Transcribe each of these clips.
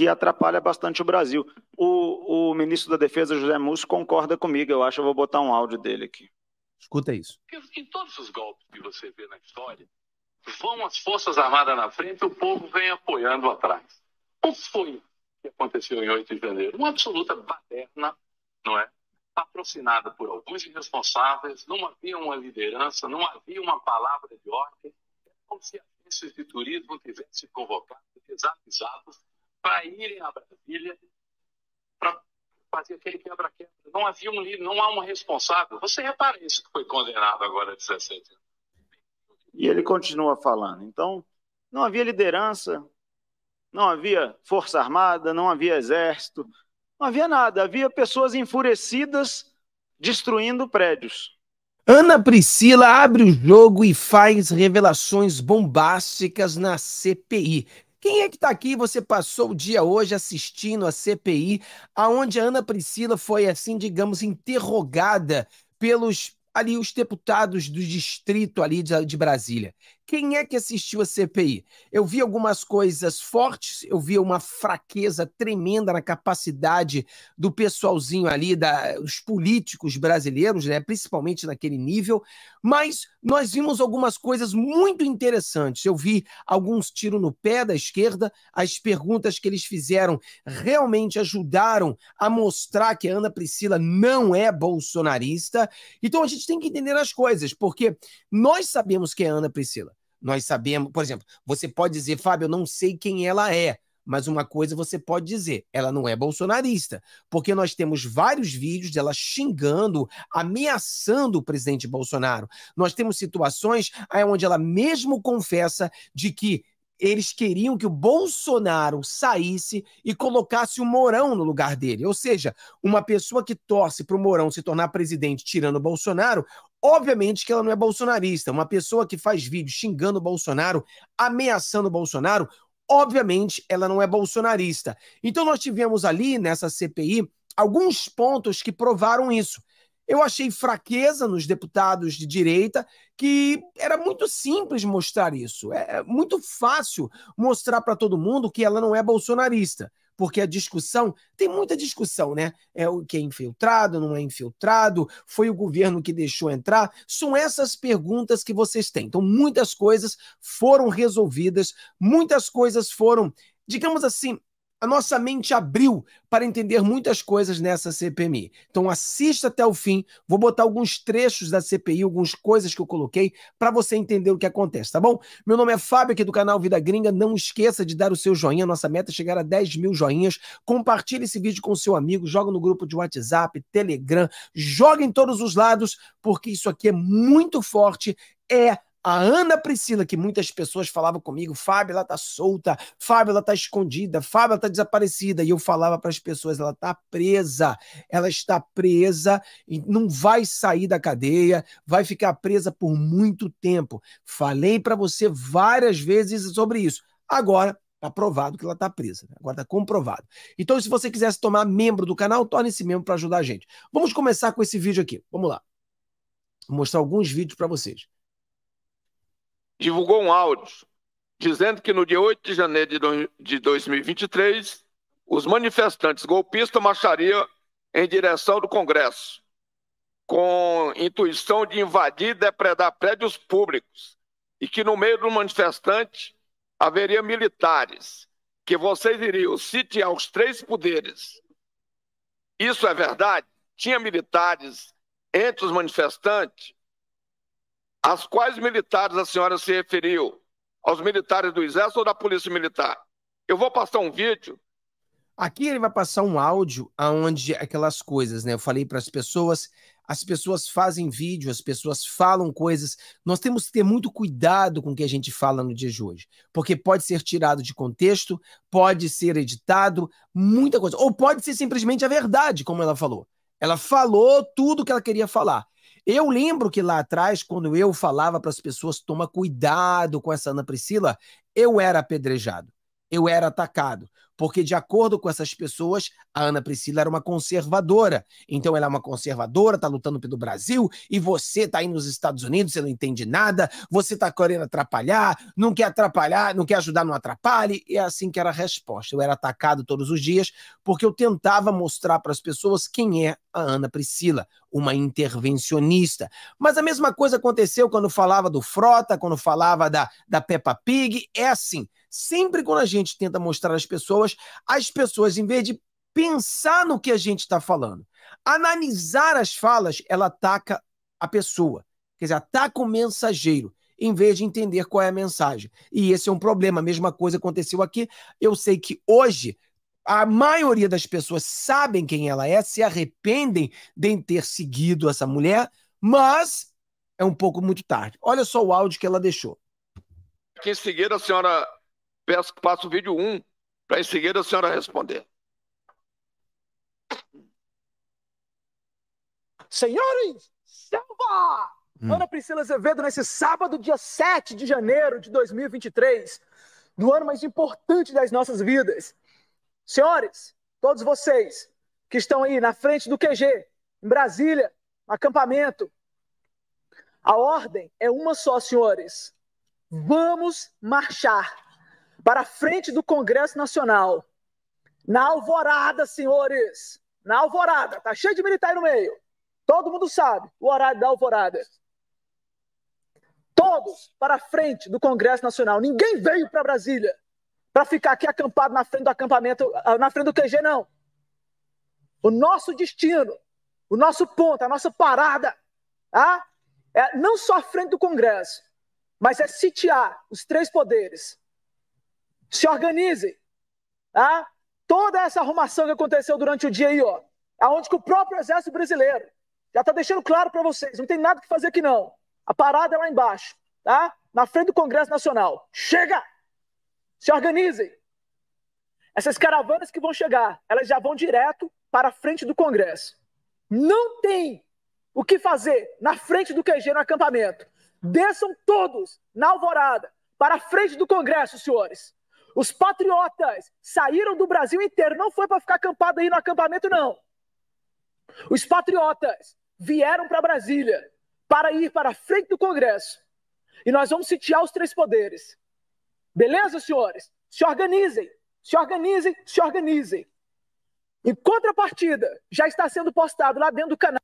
que atrapalha bastante o Brasil. O, o ministro da Defesa, José Múcio, concorda comigo. Eu acho eu vou botar um áudio dele aqui. Escuta isso. Em todos os golpes que você vê na história, vão as Forças Armadas na frente e o povo vem apoiando atrás. que foi que aconteceu em 8 de janeiro. Uma absoluta baderna, não é? Patrocinada por alguns irresponsáveis, não havia uma liderança, não havia uma palavra de ordem. É como se agências de turismo tivessem convocado, desavisados para irem a Brasília para fazer aquele quebra-quebra. Não havia um líder, não há um responsável. Você repara isso que foi condenado agora a 17 anos. E ele continua falando. Então, não havia liderança, não havia força armada, não havia exército, não havia nada. Havia pessoas enfurecidas destruindo prédios. Ana Priscila abre o jogo e faz revelações bombásticas na CPI. Quem é que está aqui? Você passou o dia hoje assistindo a CPI, aonde a Ana Priscila foi, assim, digamos, interrogada pelos ali os deputados do distrito ali de, de Brasília. Quem é que assistiu a CPI? Eu vi algumas coisas fortes, eu vi uma fraqueza tremenda na capacidade do pessoalzinho ali, da, dos políticos brasileiros, né, principalmente naquele nível, mas nós vimos algumas coisas muito interessantes. Eu vi alguns tiros no pé da esquerda, as perguntas que eles fizeram realmente ajudaram a mostrar que a Ana Priscila não é bolsonarista. Então a gente tem que entender as coisas, porque nós sabemos que é Ana Priscila. Nós sabemos, por exemplo, você pode dizer, Fábio, eu não sei quem ela é, mas uma coisa você pode dizer, ela não é bolsonarista, porque nós temos vários vídeos dela xingando, ameaçando o presidente Bolsonaro. Nós temos situações eh, onde ela mesmo confessa de que eles queriam que o Bolsonaro saísse e colocasse o Mourão no lugar dele. Ou seja, uma pessoa que torce para o Mourão se tornar presidente tirando o Bolsonaro, Obviamente que ela não é bolsonarista. Uma pessoa que faz vídeo xingando o Bolsonaro, ameaçando o Bolsonaro, obviamente ela não é bolsonarista. Então nós tivemos ali nessa CPI alguns pontos que provaram isso. Eu achei fraqueza nos deputados de direita, que era muito simples mostrar isso. É, é muito fácil mostrar para todo mundo que ela não é bolsonarista porque a discussão tem muita discussão, né? É o que é infiltrado, não é infiltrado, foi o governo que deixou entrar. São essas perguntas que vocês têm. Então, muitas coisas foram resolvidas, muitas coisas foram, digamos assim, a nossa mente abriu para entender muitas coisas nessa CPMI. Então assista até o fim, vou botar alguns trechos da CPI, algumas coisas que eu coloquei para você entender o que acontece, tá bom? Meu nome é Fábio aqui do canal Vida Gringa, não esqueça de dar o seu joinha, nossa meta é chegar a 10 mil joinhas, compartilhe esse vídeo com seu amigo, joga no grupo de WhatsApp, Telegram, joga em todos os lados, porque isso aqui é muito forte, é a Ana Priscila, que muitas pessoas falavam comigo, Fábio, ela tá solta, Fábio, ela tá escondida, Fábio, ela tá desaparecida. E eu falava para as pessoas, ela tá presa, ela está presa e não vai sair da cadeia, vai ficar presa por muito tempo. Falei para você várias vezes sobre isso. Agora Está provado que ela tá presa. Né? Agora está comprovado. Então, se você quiser se tomar membro do canal, torne-se membro para ajudar a gente. Vamos começar com esse vídeo aqui. Vamos lá. Vou mostrar alguns vídeos para vocês divulgou um áudio dizendo que no dia 8 de janeiro de 2023, os manifestantes golpistas marchariam em direção do Congresso, com intuição de invadir e depredar prédios públicos, e que no meio do manifestante haveria militares, que vocês iriam sitiar os três poderes. Isso é verdade? Tinha militares entre os manifestantes? As quais militares a senhora se referiu? Aos militares do Exército ou da Polícia Militar? Eu vou passar um vídeo. Aqui ele vai passar um áudio aonde aquelas coisas, né? Eu falei para as pessoas, as pessoas fazem vídeo, as pessoas falam coisas. Nós temos que ter muito cuidado com o que a gente fala no dia de hoje, porque pode ser tirado de contexto, pode ser editado, muita coisa, ou pode ser simplesmente a verdade, como ela falou. Ela falou tudo o que ela queria falar. Eu lembro que lá atrás, quando eu falava para as pessoas toma cuidado com essa Ana Priscila, eu era apedrejado, eu era atacado porque, de acordo com essas pessoas, a Ana Priscila era uma conservadora. Então, ela é uma conservadora, tá lutando pelo Brasil, e você tá aí nos Estados Unidos, você não entende nada, você tá querendo atrapalhar, não quer atrapalhar, não quer ajudar, não atrapalhe. E é assim que era a resposta. Eu era atacado todos os dias, porque eu tentava mostrar para as pessoas quem é a Ana Priscila, uma intervencionista. Mas a mesma coisa aconteceu quando falava do Frota, quando falava da, da Peppa Pig. É assim, Sempre quando a gente tenta mostrar às pessoas, as pessoas, em vez de pensar no que a gente está falando, analisar as falas, ela ataca a pessoa. Quer dizer, ataca o mensageiro em vez de entender qual é a mensagem. E esse é um problema. A mesma coisa aconteceu aqui. Eu sei que hoje a maioria das pessoas sabem quem ela é, se arrependem de ter seguido essa mulher, mas é um pouco muito tarde. Olha só o áudio que ela deixou. Aqui em seguida, é a senhora Peço que passe o vídeo 1, para em seguida a senhora responder. Senhores, selva! Hum. Ana Priscila Azevedo, nesse sábado, dia 7 de janeiro de 2023, do ano mais importante das nossas vidas. Senhores, todos vocês que estão aí na frente do QG, em Brasília, no acampamento, a ordem é uma só, senhores. Vamos marchar para a frente do Congresso Nacional. Na alvorada, senhores! Na alvorada, tá cheio de militar aí no meio. Todo mundo sabe o horário da alvorada. Todos para a frente do Congresso Nacional. Ninguém veio para Brasília para ficar aqui acampado na frente do acampamento, ah, na frente do QG, não. O nosso destino, o nosso ponto, a nossa parada, tá? é não só a frente do Congresso, mas é sitiar os três poderes se organizem. Tá? Toda essa arrumação que aconteceu durante o dia aí, ó, aonde que o próprio exército brasileiro já está deixando claro para vocês, não tem nada que fazer aqui não. A parada é lá embaixo, tá? Na frente do Congresso Nacional. Chega! Se organizem. Essas caravanas que vão chegar, elas já vão direto para a frente do Congresso. Não tem o que fazer na frente do QG no acampamento. Desçam todos na alvorada para a frente do Congresso, senhores. Os patriotas saíram do Brasil inteiro, não foi para ficar acampado aí no acampamento, não. Os patriotas vieram para Brasília para ir para a frente do Congresso e nós vamos sitiar os três poderes. Beleza, senhores? Se organizem, se organizem, se organizem. Em contrapartida, já está sendo postado lá dentro do canal.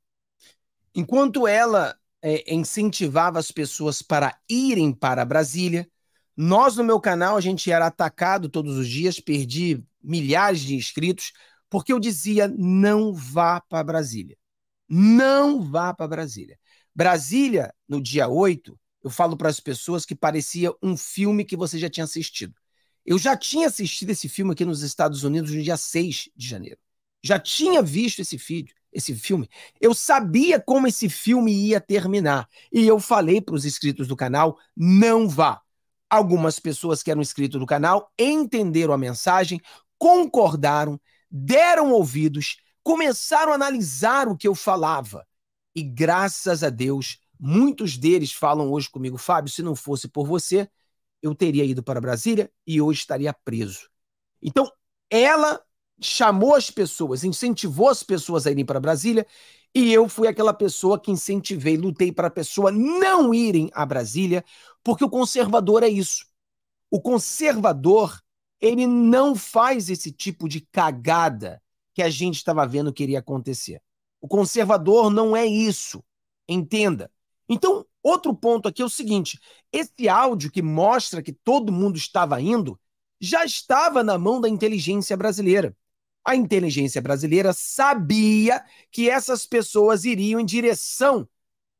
Enquanto ela é, incentivava as pessoas para irem para Brasília, nós, no meu canal, a gente era atacado todos os dias, perdi milhares de inscritos, porque eu dizia: não vá para Brasília. Não vá para Brasília. Brasília, no dia 8, eu falo para as pessoas que parecia um filme que você já tinha assistido. Eu já tinha assistido esse filme aqui nos Estados Unidos no dia 6 de janeiro. Já tinha visto esse vídeo, esse filme. Eu sabia como esse filme ia terminar. E eu falei para os inscritos do canal: não vá. Algumas pessoas que eram inscritos no canal entenderam a mensagem, concordaram, deram ouvidos, começaram a analisar o que eu falava. E graças a Deus, muitos deles falam hoje comigo, Fábio, se não fosse por você, eu teria ido para Brasília e hoje estaria preso. Então, ela chamou as pessoas, incentivou as pessoas a irem para Brasília, e eu fui aquela pessoa que incentivei, lutei para a pessoa não irem a Brasília, porque o conservador é isso. O conservador, ele não faz esse tipo de cagada que a gente estava vendo que iria acontecer. O conservador não é isso. Entenda. Então, outro ponto aqui é o seguinte: esse áudio que mostra que todo mundo estava indo já estava na mão da inteligência brasileira. A inteligência brasileira sabia que essas pessoas iriam em direção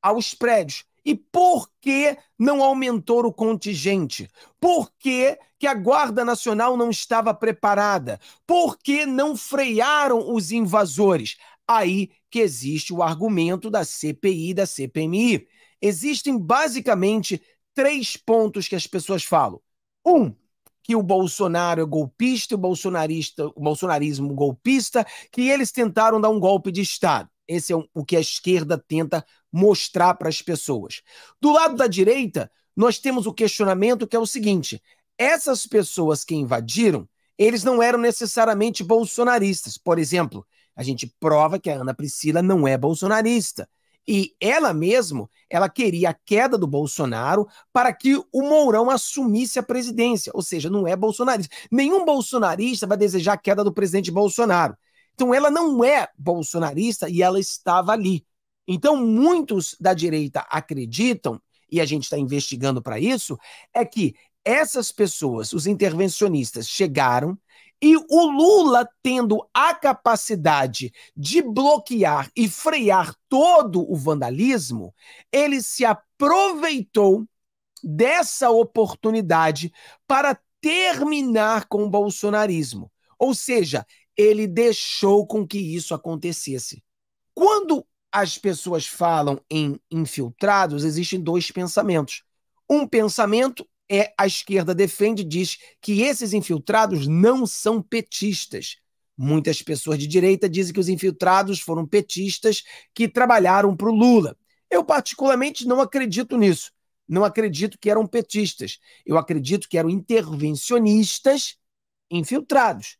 aos prédios. E por que não aumentou o contingente? Por que, que a Guarda Nacional não estava preparada? Por que não frearam os invasores? Aí que existe o argumento da CPI e da CPMI. Existem basicamente três pontos que as pessoas falam. Um, que o Bolsonaro é golpista, o, bolsonarista, o bolsonarismo golpista, que eles tentaram dar um golpe de Estado. Esse é o que a esquerda tenta mostrar para as pessoas. Do lado da direita, nós temos o questionamento que é o seguinte: essas pessoas que invadiram, eles não eram necessariamente bolsonaristas. Por exemplo, a gente prova que a Ana Priscila não é bolsonarista. E ela mesmo, ela queria a queda do Bolsonaro para que o Mourão assumisse a presidência, ou seja, não é bolsonarista. Nenhum bolsonarista vai desejar a queda do presidente Bolsonaro. Então ela não é bolsonarista e ela estava ali então, muitos da direita acreditam, e a gente está investigando para isso, é que essas pessoas, os intervencionistas, chegaram e o Lula, tendo a capacidade de bloquear e frear todo o vandalismo, ele se aproveitou dessa oportunidade para terminar com o bolsonarismo. Ou seja, ele deixou com que isso acontecesse. Quando as pessoas falam em infiltrados, existem dois pensamentos. Um pensamento é a esquerda defende diz que esses infiltrados não são petistas. Muitas pessoas de direita dizem que os infiltrados foram petistas que trabalharam para o Lula. Eu, particularmente, não acredito nisso. Não acredito que eram petistas. Eu acredito que eram intervencionistas infiltrados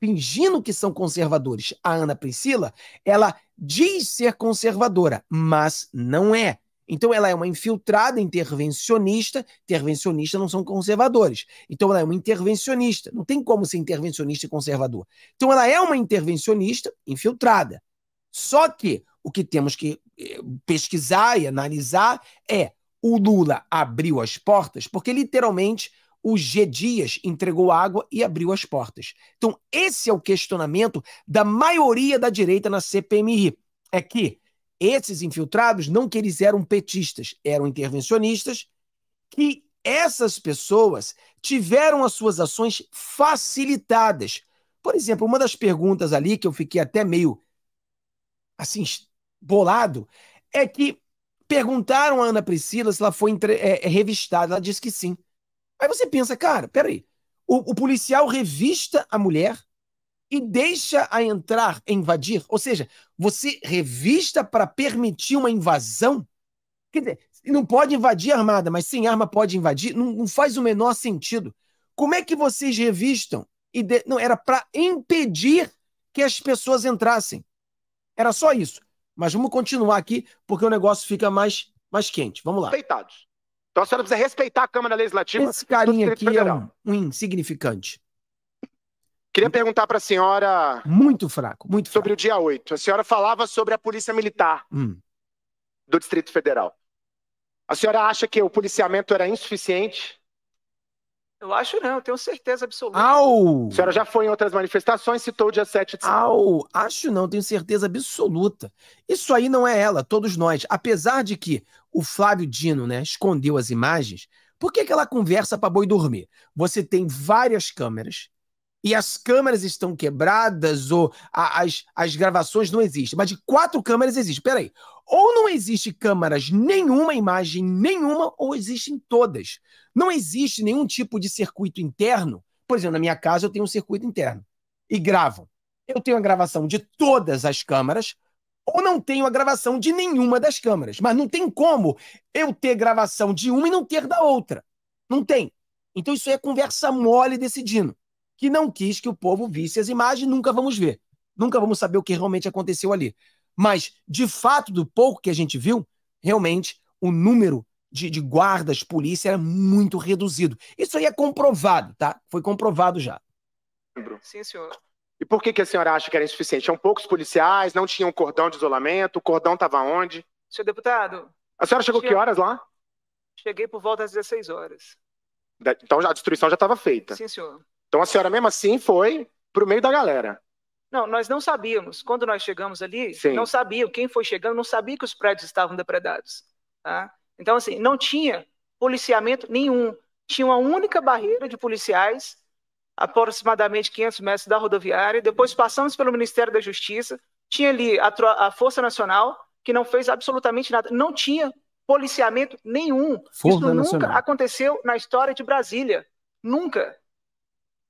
fingindo que são conservadores. A Ana Priscila, ela diz ser conservadora, mas não é. Então ela é uma infiltrada intervencionista. Intervencionistas não são conservadores. Então ela é uma intervencionista. Não tem como ser intervencionista e conservador. Então ela é uma intervencionista infiltrada. Só que o que temos que eh, pesquisar e analisar é o Lula abriu as portas porque literalmente o G. Dias entregou água e abriu as portas. Então, esse é o questionamento da maioria da direita na CPMI. É que esses infiltrados não que eles eram petistas, eram intervencionistas, que essas pessoas tiveram as suas ações facilitadas. Por exemplo, uma das perguntas ali que eu fiquei até meio assim bolado é que perguntaram a Ana Priscila se ela foi entre, é, revistada. Ela disse que sim. Aí você pensa, cara, peraí. O, o policial revista a mulher e deixa a entrar, a invadir. Ou seja, você revista para permitir uma invasão? Quer dizer, não pode invadir armada, mas sem arma pode invadir? Não, não faz o menor sentido. Como é que vocês revistam? E de... Não, era para impedir que as pessoas entrassem. Era só isso. Mas vamos continuar aqui, porque o negócio fica mais, mais quente. Vamos lá. Peitados. Então a senhora precisa respeitar a Câmara Legislativa. Esse carinha aqui é Federal. é um, um insignificante. Queria perguntar para a senhora. Muito fraco, muito Sobre o dia 8. A senhora falava sobre a Polícia Militar hum. do Distrito Federal. A senhora acha que o policiamento era insuficiente? Eu acho não, eu tenho certeza absoluta. Au! A senhora já foi em outras manifestações, citou o dia 7 de setembro. Acho não, tenho certeza absoluta. Isso aí não é ela, todos nós. Apesar de que o Flávio Dino né, escondeu as imagens, por que aquela conversa para boi dormir? Você tem várias câmeras e as câmeras estão quebradas ou a, as, as gravações não existem, mas de quatro câmeras existe. Peraí, ou não existe câmeras nenhuma imagem nenhuma ou existem todas. Não existe nenhum tipo de circuito interno. Por exemplo, na minha casa eu tenho um circuito interno e gravam. Eu tenho a gravação de todas as câmeras, ou não tenho a gravação de nenhuma das câmeras. Mas não tem como eu ter gravação de uma e não ter da outra. Não tem. Então isso é conversa mole decidindo, que não quis que o povo visse as imagens, nunca vamos ver. Nunca vamos saber o que realmente aconteceu ali. Mas, de fato, do pouco que a gente viu, realmente o número de, de guardas, polícia, era muito reduzido. Isso aí é comprovado, tá? Foi comprovado já. Sim, senhor. E por que, que a senhora acha que era insuficiente? Eram poucos policiais, não tinham um cordão de isolamento, o cordão estava onde? Senhor deputado. A senhora chegou che... que horas lá? Cheguei por volta das 16 horas. Então a destruição já estava feita. Sim, senhor. Então a senhora mesmo assim foi para o meio da galera. Não, nós não sabíamos. Quando nós chegamos ali, Sim. não sabia. Quem foi chegando não sabia que os prédios estavam depredados. Tá? Então, assim, não tinha policiamento nenhum. Tinha uma única barreira de policiais aproximadamente 500 metros da rodoviária. Depois passamos pelo Ministério da Justiça. Tinha ali a, a Força Nacional, que não fez absolutamente nada. Não tinha policiamento nenhum. Força Isso Nacional. nunca aconteceu na história de Brasília. Nunca.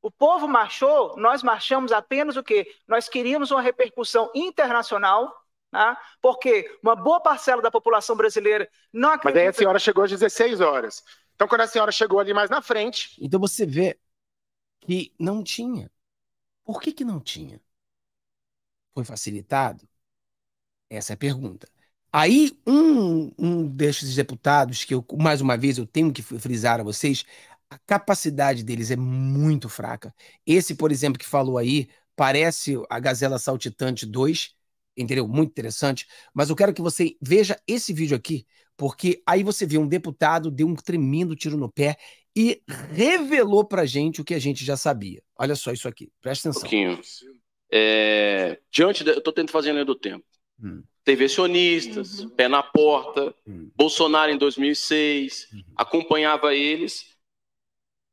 O povo marchou, nós marchamos apenas o quê? Nós queríamos uma repercussão internacional, né? porque uma boa parcela da população brasileira não acredita... Mas daí a senhora chegou às 16 horas. Então, quando a senhora chegou ali mais na frente... Então, você vê que não tinha. Por que, que não tinha? Foi facilitado? Essa é a pergunta. Aí, um, um desses deputados, que eu, mais uma vez eu tenho que frisar a vocês, a capacidade deles é muito fraca. Esse, por exemplo, que falou aí, parece a Gazela Saltitante 2, entendeu? Muito interessante. Mas eu quero que você veja esse vídeo aqui, porque aí você vê um deputado deu um tremendo tiro no pé e revelou a gente o que a gente já sabia. Olha só isso aqui, presta atenção. Um pouquinho. É, diante, da, eu estou tentando fazer a do tempo. Hum. uhum. pé na porta, hum. Bolsonaro em 2006, uhum. acompanhava eles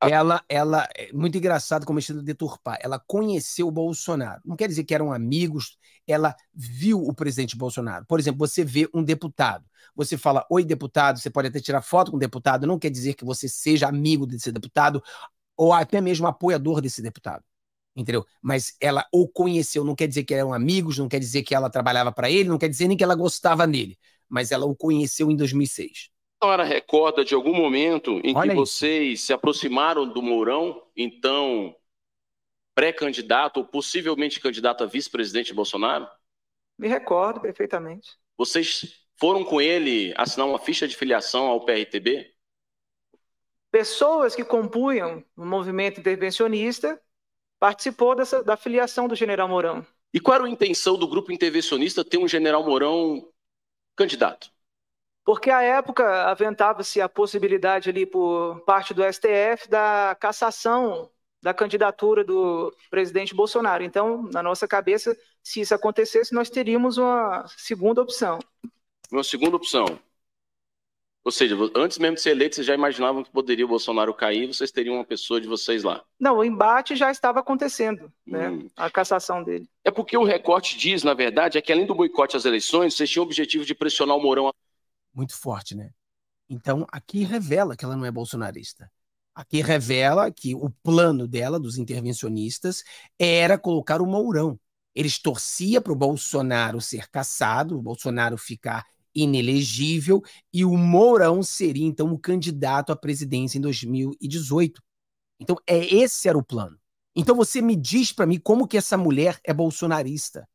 ela, ela, é muito engraçado como estilo deturpar. Ela conheceu o Bolsonaro. Não quer dizer que eram amigos, ela viu o presidente Bolsonaro. Por exemplo, você vê um deputado. Você fala, oi, deputado, você pode até tirar foto com o deputado, não quer dizer que você seja amigo desse deputado ou até mesmo apoiador desse deputado. Entendeu? Mas ela o conheceu, não quer dizer que eram amigos, não quer dizer que ela trabalhava para ele, não quer dizer nem que ela gostava dele, mas ela o conheceu em 2006 senhora recorda de algum momento em Olha que isso. vocês se aproximaram do Mourão, então pré-candidato ou possivelmente candidato a vice-presidente Bolsonaro? Me recordo perfeitamente. Vocês foram com ele assinar uma ficha de filiação ao PRTB? Pessoas que compunham o movimento intervencionista participou dessa, da filiação do general Mourão. E qual era a intenção do grupo intervencionista ter um general Mourão candidato? Porque à época aventava-se a possibilidade ali por parte do STF da cassação da candidatura do presidente Bolsonaro. Então, na nossa cabeça, se isso acontecesse, nós teríamos uma segunda opção. Uma segunda opção. Ou seja, antes mesmo de ser eleito, vocês já imaginavam que poderia o Bolsonaro cair e vocês teriam uma pessoa de vocês lá? Não, o embate já estava acontecendo, né? Hum. A cassação dele. É porque o recorte diz, na verdade, é que além do boicote às eleições, vocês tinham o objetivo de pressionar o Mourão a muito forte, né? Então, aqui revela que ela não é bolsonarista. Aqui revela que o plano dela, dos intervencionistas, era colocar o Mourão. Eles torciam para o Bolsonaro ser caçado, o Bolsonaro ficar inelegível, e o Mourão seria, então, o candidato à presidência em 2018. Então, é esse era o plano. Então, você me diz para mim como que essa mulher é bolsonarista.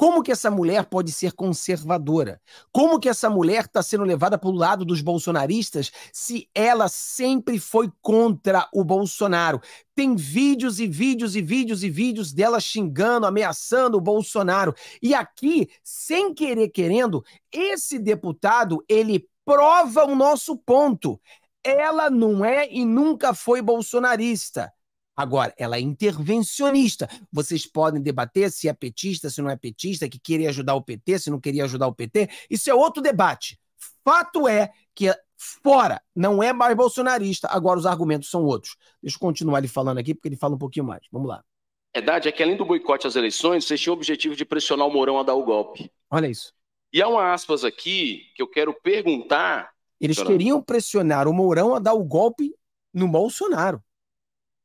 Como que essa mulher pode ser conservadora? Como que essa mulher está sendo levada para o lado dos bolsonaristas se ela sempre foi contra o Bolsonaro? Tem vídeos e vídeos e vídeos e vídeos dela xingando, ameaçando o Bolsonaro. E aqui, sem querer querendo, esse deputado, ele prova o nosso ponto. Ela não é e nunca foi bolsonarista Agora, ela é intervencionista. Vocês podem debater se é petista, se não é petista, que queria ajudar o PT, se não queria ajudar o PT. Isso é outro debate. Fato é que fora, não é mais bolsonarista. Agora os argumentos são outros. Deixa eu continuar ele falando aqui, porque ele fala um pouquinho mais. Vamos lá. A é verdade é que, além do boicote às eleições, vocês tinham o objetivo de pressionar o Mourão a dar o golpe. Olha isso. E há uma aspas aqui que eu quero perguntar. Eles queriam pressionar o Mourão a dar o golpe no Bolsonaro.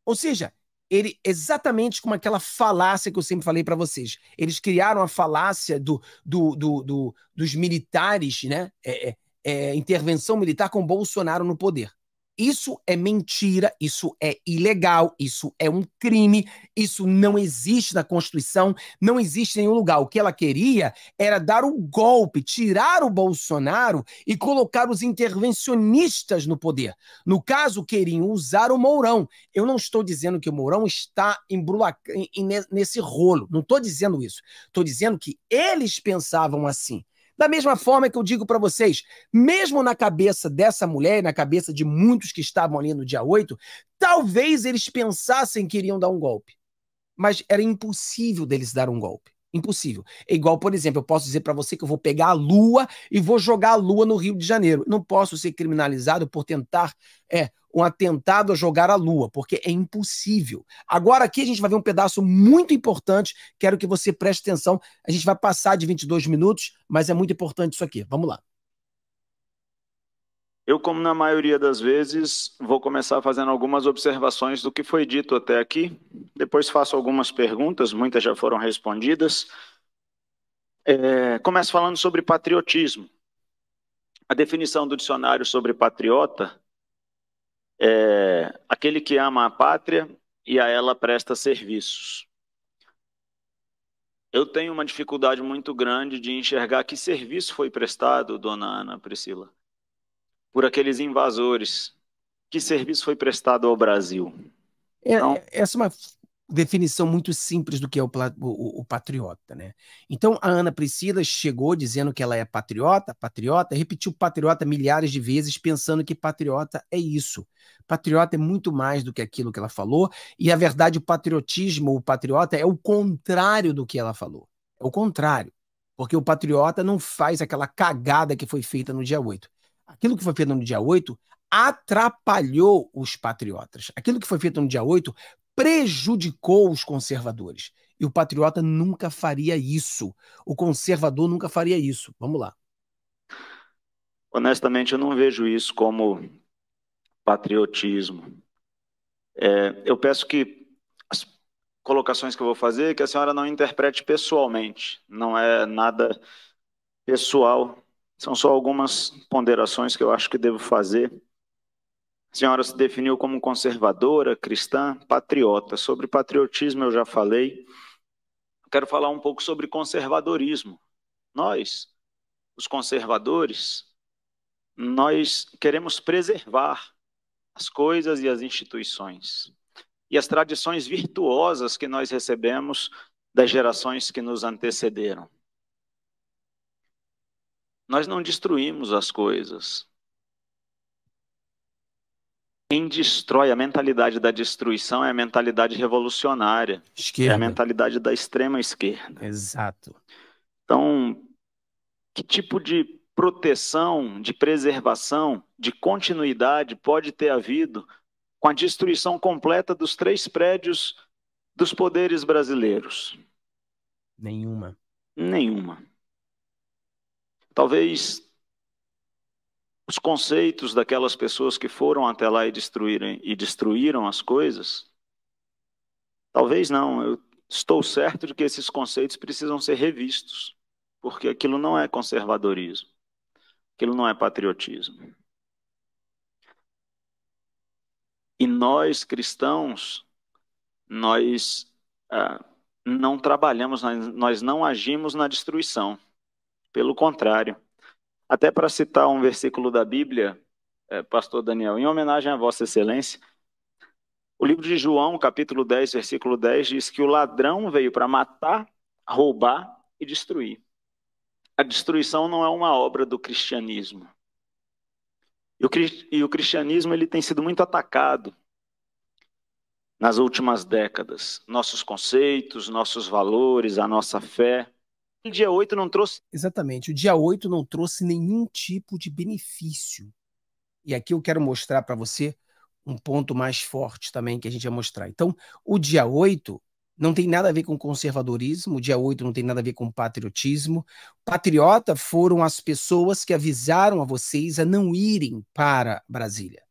Ou seja, ele exatamente como aquela falácia que eu sempre falei para vocês. Eles criaram a falácia do, do, do, do dos militares, né? É, é, é intervenção militar com Bolsonaro no poder. Isso é mentira, isso é ilegal, isso é um crime, isso não existe na Constituição, não existe em nenhum lugar. O que ela queria era dar o um golpe, tirar o Bolsonaro e colocar os intervencionistas no poder. No caso, queriam usar o Mourão. Eu não estou dizendo que o Mourão está embrula... nesse rolo, não estou dizendo isso. Estou dizendo que eles pensavam assim. Da mesma forma que eu digo para vocês, mesmo na cabeça dessa mulher e na cabeça de muitos que estavam ali no dia 8, talvez eles pensassem que iriam dar um golpe. Mas era impossível deles dar um golpe. Impossível. É igual, por exemplo, eu posso dizer para você que eu vou pegar a lua e vou jogar a lua no Rio de Janeiro. Não posso ser criminalizado por tentar é, um atentado a jogar a lua, porque é impossível. Agora aqui a gente vai ver um pedaço muito importante. Quero que você preste atenção. A gente vai passar de 22 minutos, mas é muito importante isso aqui. Vamos lá. Eu, como na maioria das vezes, vou começar fazendo algumas observações do que foi dito até aqui. Depois faço algumas perguntas, muitas já foram respondidas. É, começo falando sobre patriotismo. A definição do dicionário sobre patriota é aquele que ama a pátria e a ela presta serviços. Eu tenho uma dificuldade muito grande de enxergar que serviço foi prestado, dona Ana Priscila por aqueles invasores. Que serviço foi prestado ao Brasil? É, é, então... É, essa é uma definição muito simples do que é o, o, o, patriota, né? Então a Ana Priscila chegou dizendo que ela é patriota, patriota, repetiu patriota milhares de vezes, pensando que patriota é isso. Patriota é muito mais do que aquilo que ela falou, e a verdade, o patriotismo, o patriota é o contrário do que ela falou. É o contrário. Porque o patriota não faz aquela cagada que foi feita no dia 8 aquilo que foi feito no dia 8 atrapalhou os patriotas. Aquilo que foi feito no dia 8 prejudicou os conservadores. E o patriota nunca faria isso. O conservador nunca faria isso. Vamos lá. Honestamente, eu não vejo isso como patriotismo. É, eu peço que as colocações que eu vou fazer, que a senhora não interprete pessoalmente. Não é nada pessoal são só algumas ponderações que eu acho que devo fazer. A senhora se definiu como conservadora, cristã, patriota. Sobre patriotismo eu já falei. Quero falar um pouco sobre conservadorismo. Nós, os conservadores, nós queremos preservar as coisas e as instituições e as tradições virtuosas que nós recebemos das gerações que nos antecederam. Nós não destruímos as coisas. Quem destrói a mentalidade da destruição é a mentalidade revolucionária. Esquerda. É a mentalidade da extrema esquerda. Exato. Então, que tipo de proteção, de preservação, de continuidade pode ter havido com a destruição completa dos três prédios dos poderes brasileiros? Nenhuma. Nenhuma. Talvez os conceitos daquelas pessoas que foram até lá e destruíram, e destruíram as coisas? Talvez não. Eu estou certo de que esses conceitos precisam ser revistos, porque aquilo não é conservadorismo, aquilo não é patriotismo. E nós cristãos, nós ah, não trabalhamos, nós não agimos na destruição. Pelo contrário. Até para citar um versículo da Bíblia, é, Pastor Daniel, em homenagem a Vossa Excelência, o livro de João, capítulo 10, versículo 10, diz que o ladrão veio para matar, roubar e destruir. A destruição não é uma obra do cristianismo. E o, cristianismo ele tem sido muito atacado nas últimas décadas. Nossos conceitos, nossos valores, a nossa fé o dia 8 não trouxe. Exatamente, o dia 8 não trouxe nenhum tipo de benefício. E aqui eu quero mostrar para você um ponto mais forte também que a gente vai mostrar. Então, o dia 8 não tem nada a ver com conservadorismo, o dia 8 não tem nada a ver com patriotismo. Patriota foram as pessoas que avisaram a vocês a não irem para Brasília.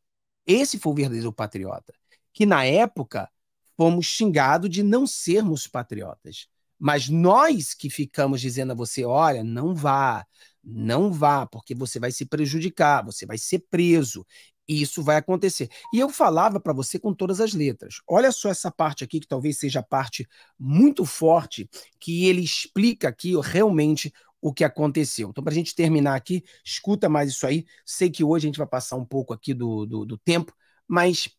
Esse foi o verdadeiro patriota, que na época fomos xingados de não sermos patriotas. Mas nós que ficamos dizendo a você, olha, não vá, não vá, porque você vai se prejudicar, você vai ser preso. Isso vai acontecer. E eu falava para você com todas as letras. Olha só essa parte aqui, que talvez seja a parte muito forte, que ele explica aqui realmente o que aconteceu. Então, para a gente terminar aqui, escuta mais isso aí. Sei que hoje a gente vai passar um pouco aqui do, do, do tempo, mas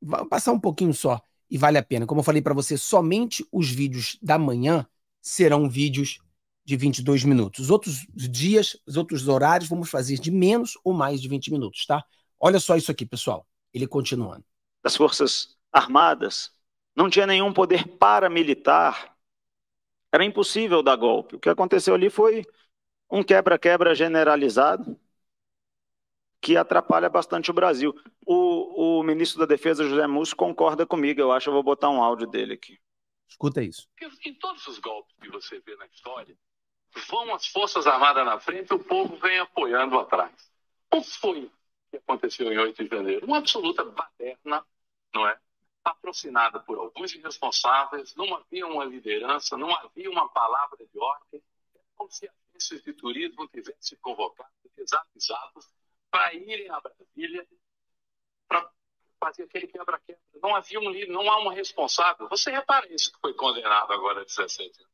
vai passar um pouquinho só e vale a pena. Como eu falei para você, somente os vídeos da manhã serão vídeos de 22 minutos. Os outros dias, os outros horários, vamos fazer de menos ou mais de 20 minutos, tá? Olha só isso aqui, pessoal. Ele continuando. Das Forças Armadas não tinha nenhum poder paramilitar. Era impossível dar golpe. O que aconteceu ali foi um quebra-quebra generalizado que atrapalha bastante o Brasil. O, o ministro da Defesa, José Múcio, concorda comigo. Eu acho que eu vou botar um áudio dele aqui. Escuta isso. Em todos os golpes que você vê na história, vão as Forças Armadas na frente e o povo vem apoiando atrás. O que foi que aconteceu em 8 de janeiro. Uma absoluta baderna, não é? Patrocinada por alguns irresponsáveis, não havia uma liderança, não havia uma palavra de ordem. É como se agências de turismo tivessem convocado desavisados para irem a Brasília para fazer aquele quebra-quebra. Não havia um líder, não há um responsável. Você repara isso que foi condenado agora a 17 anos.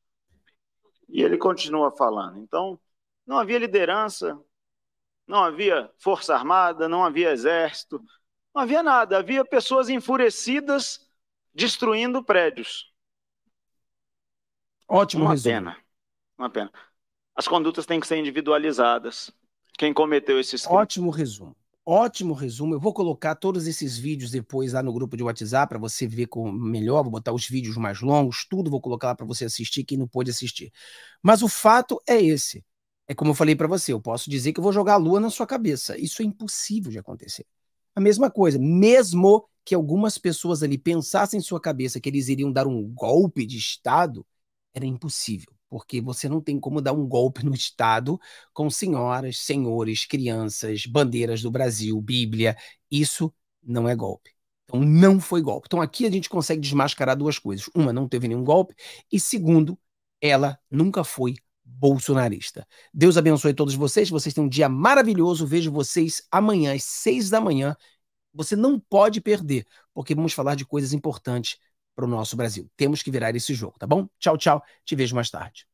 E ele continua falando. Então, não havia liderança, não havia força armada, não havia exército, não havia nada. Havia pessoas enfurecidas destruindo prédios. Ótimo Uma resumo. pena. Uma pena. As condutas têm que ser individualizadas. Quem cometeu esses crimes. Ótimo resumo. Ótimo resumo. Eu vou colocar todos esses vídeos depois lá no grupo de WhatsApp para você ver com melhor. Vou botar os vídeos mais longos, tudo vou colocar lá para você assistir quem não pôde assistir. Mas o fato é esse. É como eu falei para você, eu posso dizer que eu vou jogar a lua na sua cabeça. Isso é impossível de acontecer. A mesma coisa, mesmo que algumas pessoas ali pensassem em sua cabeça que eles iriam dar um golpe de Estado, era impossível porque você não tem como dar um golpe no Estado com senhoras, senhores, crianças, bandeiras do Brasil, Bíblia. Isso não é golpe. Então, não foi golpe. Então, aqui a gente consegue desmascarar duas coisas. Uma, não teve nenhum golpe. E segundo, ela nunca foi bolsonarista. Deus abençoe todos vocês. Vocês têm um dia maravilhoso. Vejo vocês amanhã às seis da manhã. Você não pode perder, porque vamos falar de coisas importantes para o nosso Brasil. Temos que virar esse jogo, tá bom? Tchau, tchau. Te vejo mais tarde.